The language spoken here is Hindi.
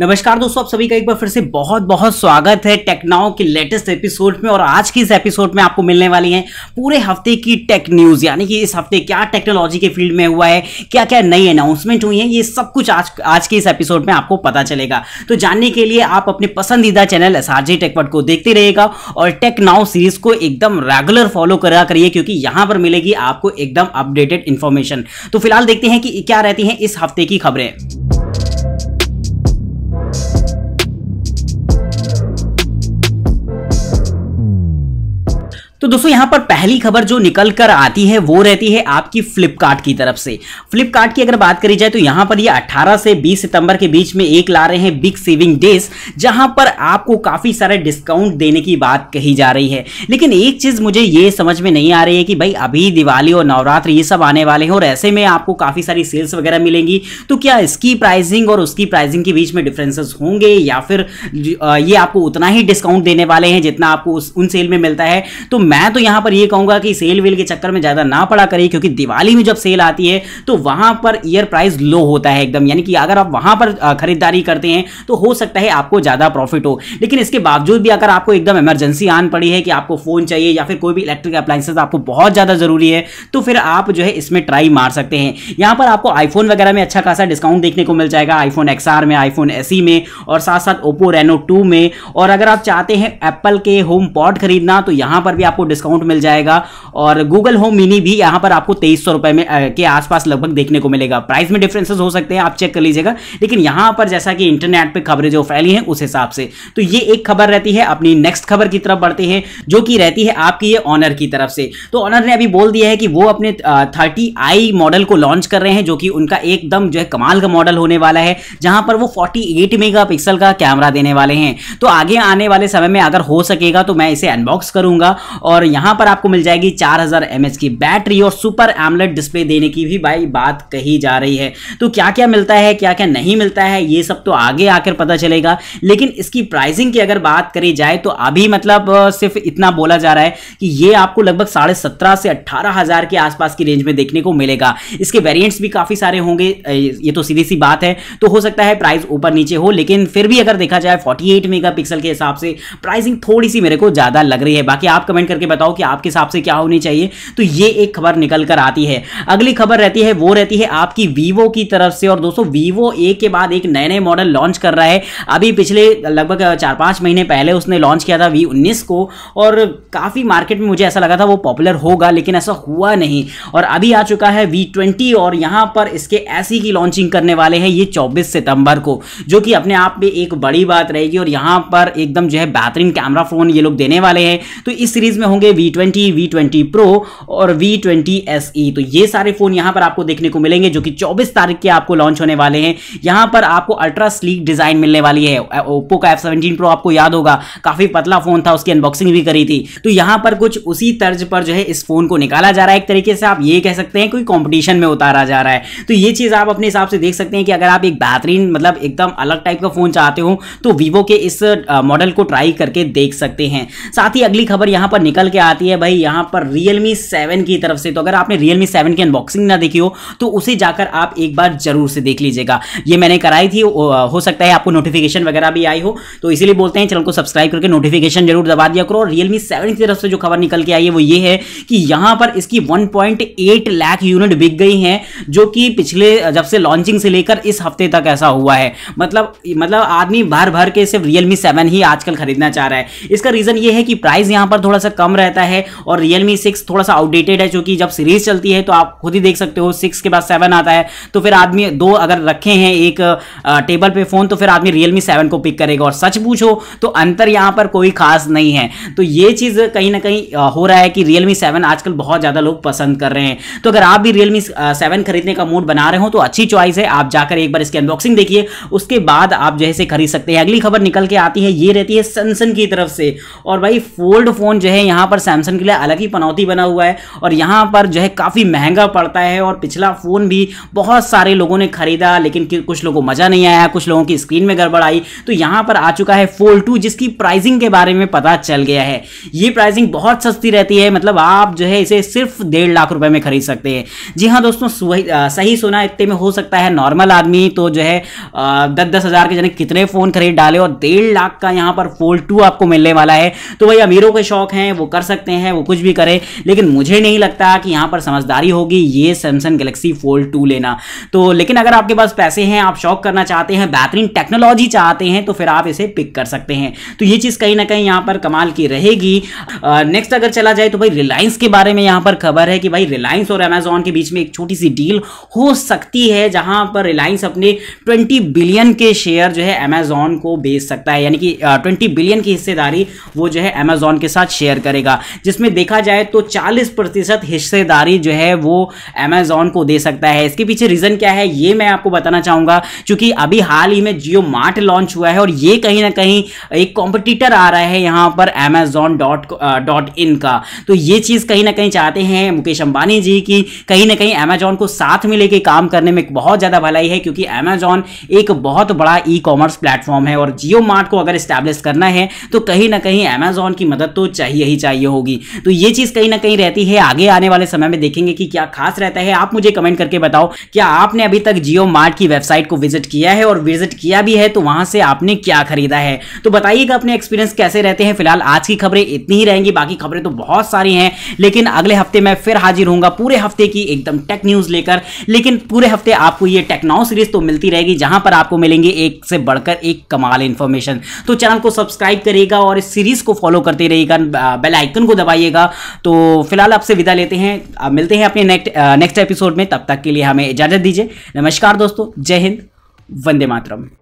नमस्कार दोस्तों आप सभी का एक बार फिर से बहुत बहुत स्वागत है टेक्नाओ के लेटेस्ट एपिसोड में और आज की इस एपिसोड में आपको मिलने वाली है पूरे हफ्ते की टेक न्यूज यानी कि इस हफ्ते क्या टेक्नोलॉजी के फील्ड में हुआ है क्या क्या नई अनाउंसमेंट हुई है ये सब कुछ आज आज के इस एपिसोड में आपको पता चलेगा तो जानने के लिए आप अपने पसंदीदा चैनल एस आर टेकवर्ड को देखते रहेगा और टेक्नाओ सीरीज को एकदम रेगुलर फॉलो करा करिए क्योंकि यहां पर मिलेगी आपको एकदम अपडेटेड इन्फॉर्मेशन तो फिलहाल देखते हैं कि क्या रहती है इस हफ्ते की खबरें तो दोस्तों यहाँ पर पहली खबर जो निकल कर आती है वो रहती है आपकी फ्लिपकार्ट की तरफ से फ्लिपकार्ट की अगर बात करी जाए तो यहाँ पर ये यह 18 से 20 सितंबर के बीच में एक ला रहे हैं बिग सेविंग डेज जहाँ पर आपको काफ़ी सारे डिस्काउंट देने की बात कही जा रही है लेकिन एक चीज़ मुझे ये समझ में नहीं आ रही है कि भाई अभी दिवाली और नवरात्र ये सब आने वाले हैं और ऐसे में आपको काफ़ी सारी सेल्स वगैरह मिलेंगी तो क्या इसकी प्राइजिंग और उसकी प्राइजिंग के बीच में डिफ्रेंसेस होंगे या फिर ये आपको उतना ही डिस्काउंट देने वाले हैं जितना आपको उन सेल में मिलता है तो मैं तो यहाँ पर ये कहूंगा कि सेल वेल के चक्कर में ज़्यादा ना पड़ा करिए क्योंकि दिवाली में जब सेल आती है तो वहां पर ईयर प्राइस लो होता है एकदम यानी कि अगर आप वहाँ पर खरीदारी करते हैं तो हो सकता है आपको ज़्यादा प्रॉफिट हो लेकिन इसके बावजूद भी अगर आपको एकदम इमरजेंसी आन पड़ी है कि आपको फ़ोन चाहिए या फिर कोई भी इलेक्ट्रिक अप्लाइंसेज आपको बहुत ज़्यादा ज़रूरी है तो फिर आप जो है इसमें ट्राई मार सकते हैं यहाँ पर आपको आईफोन वगैरह में अच्छा खासा डिस्काउंट देखने को मिल जाएगा आईफोन एक्स में आईफोन एस e में और साथ साथ ओप्पो रेनो टू में और अगर आप चाहते हैं एप्पल के होम पॉड खरीदना तो यहाँ पर भी आपको आपको डिस्काउंट मिल जाएगा और गूगल होम मिनी भी यहाँ पर आपको तेईस सौ रुपए में के आसपास लगभग देखने को मिलेगा प्राइस में डिफरेंसेस हो सकते हैं आप चेक कर लीजिएगा लेकिन यहाँ पर जैसा कि इंटरनेट पर खबरें जो फैली हैं उस हिसाब से तो ये एक खबर रहती है अपनी नेक्स्ट खबर की तरफ बढ़ते हैं जो कि रहती है आपकी ये ऑनर की तरफ से तो ऑनर ने अभी बोल दिया है कि वो अपने थर्टी आई मॉडल को लॉन्च कर रहे हैं जो कि उनका एकदम जो है कमाल का मॉडल होने वाला है जहां पर वो फोर्टी 48 मेगापिक्सल का कैमरा देने वाले हैं तो आगे आने वाले समय में अगर हो सकेगा तो मैं इसे अनबॉक्स करूंगा और यहाँ पर आपको मिल जाएगी 4000 हजार की बैटरी और सुपर एमलेट डिस्प्ले देने की भी भाई बात कही जा रही है तो क्या क्या मिलता है क्या क्या नहीं मिलता है ये सब तो आगे आकर पता चलेगा लेकिन इसकी प्राइसिंग की अगर बात करी जाए तो अभी मतलब सिर्फ इतना बोला जा रहा है कि ये आपको लगभग साढ़े सत्रह से अट्ठारह हजार के आसपास की रेंज में देखने को मिलेगा इसके वेरियंट्स भी काफ़ी सारे होंगे ये तो सीधी सी बात है तो हो सकता है प्राइस ऊपर नीचे हो लेकिन फिर भी अगर देखा जाए फोर्टी एट के हिसाब से प्राइसिंग थोड़ी सी मेरे को ज़्यादा लग रही है बाकी आप कमेंट कर करके बताओ कि आपके हिसाब से क्या होनी चाहिए तो ये एक खबर निकल कर आती है अगली खबर रहती है वो रहती है आपकी वीवो की तरफ से और दोस्तों वीवो ए के बाद एक नए नए मॉडल लॉन्च कर रहा है अभी पिछले लगभग चार पाँच महीने पहले उसने लॉन्च किया था वी उन्नीस को और काफ़ी मार्केट में मुझे ऐसा लगा था वो पॉपुलर होगा लेकिन ऐसा हुआ नहीं और अभी आ चुका है वी ट्वेंटी और यहाँ पर इसके ऐसी की लॉन्चिंग करने वाले हैं ये चौबीस सितंबर को जो कि अपने आप में एक बड़ी बात रहेगी और यहाँ पर एकदम जो है बेहतरीन कैमरा फ़ोन ये लोग देने वाले हैं तो इस सीरीज़ में होंगे V twenty V twenty pro और वी ट्वेंटी एस ई तो ये सारे फोन यहां पर आपको देखने को मिलेंगे जो कि 24 तारीख के आपको लॉन्च होने वाले हैं यहां पर आपको अल्ट्रा स्लीक डिजाइन मिलने वाली है ओप्पो का एफ सेवनटीन प्रो आपको याद होगा काफी पतला फोन था उसकी अनबॉक्सिंग भी करी थी तो यहां पर कुछ उसी तर्ज पर जो है इस फोन को निकाला जा रहा है एक तरीके से आप ये कह सकते हैं कोई कॉम्पिटिशन में उतारा जा रहा है तो ये चीज आप अपने हिसाब से देख सकते हैं कि अगर आप एक बेहतरीन मतलब एकदम अलग टाइप का फोन चाहते हो तो वीवो के इस मॉडल को ट्राई करके देख सकते हैं साथ ही अगली खबर यहां पर निकल निकल के आती है भाई यहाँ पर रियलमी सेवन की तरफ से तो अगर आपने रियलमी सेवन की अनबॉक्सिंग ना देखी हो तो उसे जाकर आप एक बार जरूर से देख लीजिएगा ये मैंने कराई थी हो सकता है आपको नोटिफिकेशन वगैरह भी आई हो तो इसीलिए बोलते हैं चैनल को सब्सक्राइब करके नोटिफिकेशन जरूर दबा दिया करो और रियलमी सेवन की तरफ से जो खबर निकल के आई है वो ये है कि यहाँ पर इसकी वन लाख यूनिट बिक गई हैं जो कि पिछले जब से लॉन्चिंग से लेकर इस हफ्ते तक ऐसा हुआ है मतलब मतलब आदमी भर भर के सिर्फ रियलमी सेवन ही आजकल खरीदना चाह रहा है इसका रीजन ये है कि प्राइस यहाँ पर थोड़ा सा कम रहता है और रियलमी सिक्स थोड़ा सा आउटडेटेड है क्योंकि जब सीरीज चलती है तो आप खुद ही देख सकते हो सिक्स के बाद सेवन आता है तो फिर आदमी दो अगर रखे हैं एक टेबल पे फोन तो फिर आदमी रियलमी सेवन को पिक करेगा और सच पूछो तो अंतर यहाँ पर कोई खास नहीं है तो ये चीज़ कहीं ना कहीं हो रहा है कि रियलमी सेवन आजकल बहुत ज़्यादा लोग पसंद कर रहे हैं तो अगर आप भी रियलमी सेवन खरीदने का मूड बना रहे हो तो अच्छी चॉइस है आप जाकर एक बार इसकी अनबॉक्सिंग देखिए उसके बाद आप जैसे खरीद सकते हैं अगली खबर निकल के आती है ये रहती है सैमसंग की तरफ से और भाई फोल्ड फोन जो है यहाँ पर सैमसंग के लिए अलग ही पनौती बना हुआ है और यहाँ पर जो है काफ़ी महंगा पड़ता है और पिछला फ़ोन भी बहुत सारे लोगों ने खरीदा लेकिन कुछ लोगों को मज़ा नहीं आया कुछ लोगों की स्क्रीन में गड़बड़ आई तो यहाँ पर आ चुका है फोल्ड टू जिसकी प्राइजिंग के बारे में पता चल गया है ये प्राइजिंग बहुत सस्ती रहती है मतलब आप जो है इसे सिर्फ डेढ़ लाख रुपये में खरीद सकते हैं जी हाँ दोस्तों सही सुना इतने में हो सकता है नॉर्मल आदमी तो जो है दस दस हज़ार के जने कितने फ़ोन खरीद डाले और डेढ़ लाख का यहाँ पर फोल्ड टू आपको मिलने वाला है तो वही अमीरों के शौक हैं वो कर सकते हैं वो कुछ भी करे लेकिन मुझे नहीं लगता कि यहाँ पर समझदारी होगी ये सैमसंग गलेक्सी फोल्ड टू लेना तो लेकिन अगर आपके पास पैसे हैं आप शौक करना चाहते हैं बेहतरीन टेक्नोलॉजी चाहते हैं तो फिर आप इसे पिक कर सकते हैं तो ये चीज़ कहीं ना कहीं यहाँ पर कमाल की रहेगी नेक्स्ट अगर चला जाए तो भाई रिलायंस के बारे में यहाँ पर खबर है कि भाई रिलायंस और अमेजोन के बीच में एक छोटी सी डील हो सकती है जहाँ पर रिलायंस अपने ट्वेंटी बिलियन के शेयर जो है अमेजोन को बेच सकता है यानी कि ट्वेंटी बिलियन की हिस्सेदारी वो जो है अमेजोन के साथ शेयर कर करेगा जिसमें देखा जाए तो 40 प्रतिशत हिस्सेदारी जो है वो अमेजोन को दे सकता है इसके पीछे रीज़न क्या है ये मैं आपको बताना चाहूंगा क्योंकि अभी हाल ही में जियो मार्ट लॉन्च हुआ है और ये कहीं ना कहीं एक कॉम्पिटिटर आ रहा है यहाँ पर अमेजोन डॉट डॉट इन का तो ये चीज़ कहीं ना कहीं चाहते हैं मुकेश अंबानी जी की कहीं ना कहीं अमेजोन को साथ में लेके काम करने में बहुत ज़्यादा भलाई है क्योंकि अमेजोन एक बहुत बड़ा ई कॉमर्स प्लेटफॉर्म है और जियो मार्ट को अगर स्टैब्लिश करना है तो कहीं ना कहीं अमेजोन की मदद तो चाहिए ही चाहिए होगी तो ये चीज़ कहीं ना कहीं रहती है आगे आने वाले समय में देखेंगे कि क्या खास रहता है आप मुझे कमेंट करके बताओ क्या आपने अभी तक जियो मार्ट की वेबसाइट को विजिट किया है और विजिट किया भी है तो वहां से आपने क्या खरीदा है तो बताइएगा अपने एक्सपीरियंस कैसे रहते हैं फिलहाल आज की खबरें इतनी ही रहेंगी बाकी खबरें तो बहुत सारी हैं लेकिन अगले हफ्ते मैं फिर हाजिर हूँ पूरे हफ्ते की एकदम टेक न्यूज लेकर लेकिन पूरे हफ्ते आपको ये टेक्नो सीरीज तो मिलती रहेगी जहां पर आपको मिलेंगे एक से बढ़कर एक कमाल इंफॉर्मेशन तो चैनल को सब्सक्राइब करिएगा और इस सीरीज को फॉलो करते रहिएगा बेल आइकन को दबाइएगा तो फिलहाल आपसे विदा लेते हैं आप मिलते हैं अपने नेक्स्ट नेक्स्ट एपिसोड में तब तक के लिए हमें इजाज़त दीजिए नमस्कार दोस्तों जय हिंद वंदे मातरम